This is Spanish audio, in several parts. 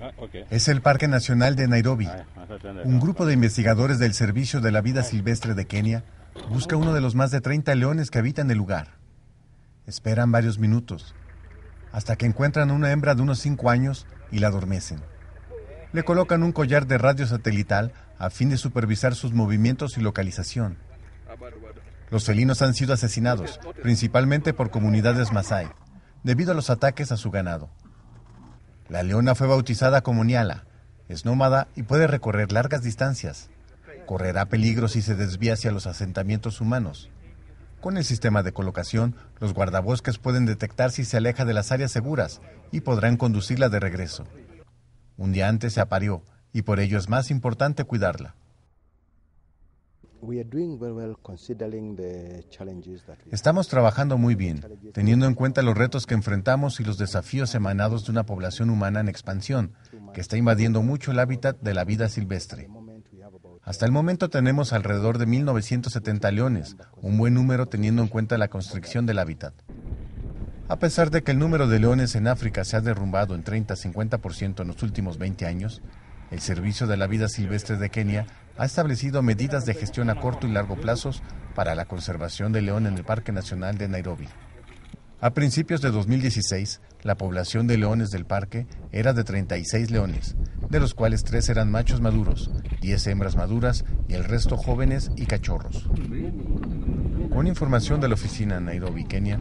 Ah, es el Parque Nacional de Nairobi. Ah, un grupo de investigadores del Servicio de la Vida Silvestre de Kenia busca uno de los más de 30 leones que habitan el lugar. Esperan varios minutos, hasta que encuentran una hembra de unos 5 años y la adormecen. Le colocan un collar de radio satelital a fin de supervisar sus movimientos y localización. Los felinos han sido asesinados, principalmente por comunidades masai debido a los ataques a su ganado. La leona fue bautizada como Niala, es nómada y puede recorrer largas distancias. Correrá peligro si se desvía hacia los asentamientos humanos. Con el sistema de colocación, los guardabosques pueden detectar si se aleja de las áreas seguras y podrán conducirla de regreso. Un día antes se aparió y por ello es más importante cuidarla. Estamos trabajando muy bien, teniendo en cuenta los retos que enfrentamos y los desafíos emanados de una población humana en expansión, que está invadiendo mucho el hábitat de la vida silvestre. Hasta el momento tenemos alrededor de 1.970 leones, un buen número teniendo en cuenta la constricción del hábitat. A pesar de que el número de leones en África se ha derrumbado en 30-50% en los últimos 20 años, el Servicio de la Vida Silvestre de Kenia ha establecido medidas de gestión a corto y largo plazos para la conservación del león en el Parque Nacional de Nairobi. A principios de 2016, la población de leones del parque era de 36 leones, de los cuales 3 eran machos maduros, 10 hembras maduras y el resto jóvenes y cachorros. Con información de la oficina Nairobi, Kenia,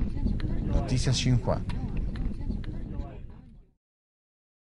Noticias Xinhua.